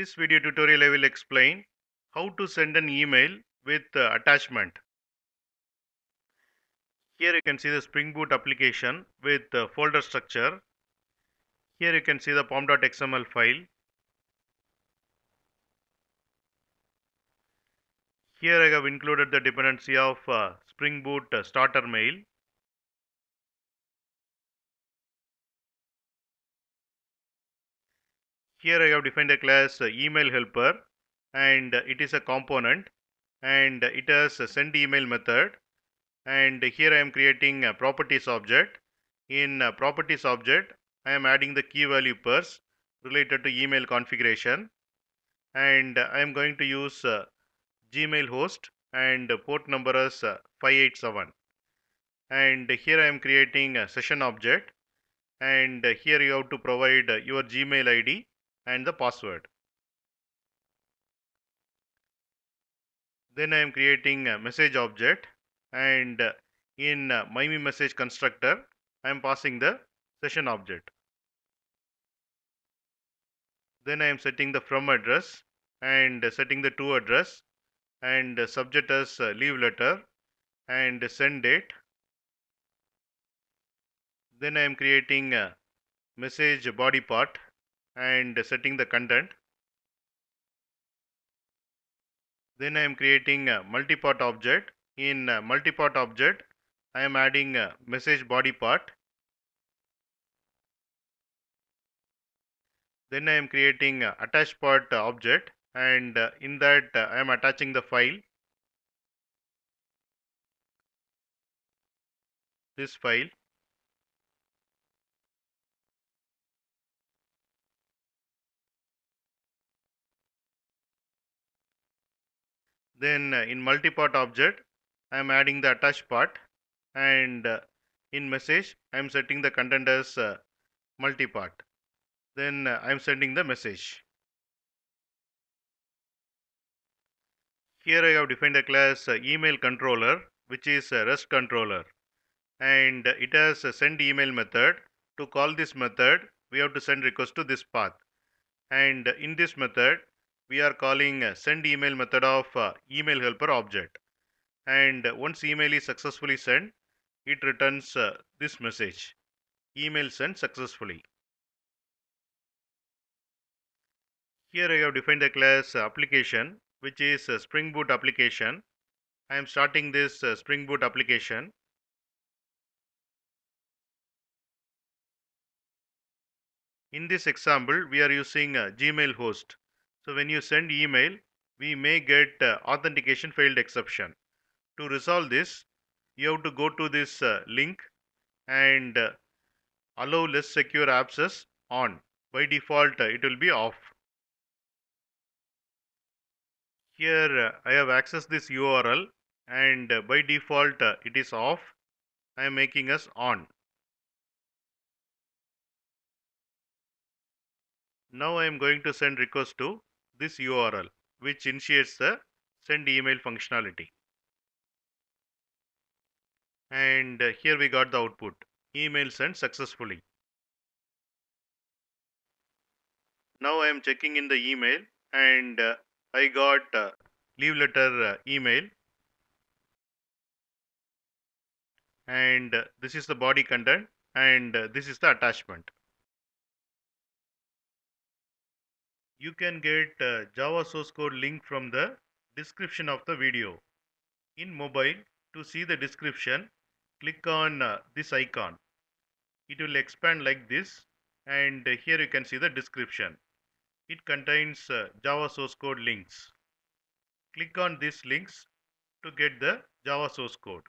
this video tutorial I will explain how to send an email with uh, attachment. Here you can see the Spring Boot application with uh, folder structure. Here you can see the pom.xml file. Here I have included the dependency of uh, Spring Boot uh, starter mail. Here I have defined a class uh, email helper and uh, it is a component and uh, it has a send email method and here I am creating a properties object. In properties object I am adding the key value pairs related to email configuration and I am going to use uh, Gmail host and port number as uh, 587 and here I am creating a session object and here you have to provide your Gmail ID and the password. Then I am creating a message object and in MyMe message constructor I am passing the session object. Then I am setting the from address and setting the to address and subject as leave letter and send date. Then I am creating a message body part and setting the content. Then I am creating a multi-part object. In multi-part object, I am adding a message body part. Then I am creating a attach part object and in that I am attaching the file. This file Then uh, in multipart object, I am adding the attached part and uh, in message, I am setting the content as uh, multipart. Then I am sending the message. Here I have defined a class email controller which is REST controller and it has a send email method. To call this method, we have to send request to this path. And in this method, we are calling send email method of uh, email helper object. And once email is successfully sent, it returns uh, this message email sent successfully. Here I have defined a class uh, application which is Spring Boot application. I am starting this Spring Boot application. In this example, we are using Gmail host. So when you send email, we may get uh, authentication failed exception. To resolve this, you have to go to this uh, link and uh, allow less secure access on. By default, uh, it will be off. Here uh, I have accessed this URL and uh, by default it is off. I am making us on. Now I am going to send request to this URL which initiates the send email functionality. And uh, here we got the output email sent successfully. Now I am checking in the email and uh, I got uh, leave letter email and this is the body content and this is the attachment. you can get uh, Java source code link from the description of the video. In mobile, to see the description, click on uh, this icon. It will expand like this and uh, here you can see the description. It contains uh, Java source code links. Click on these links to get the Java source code.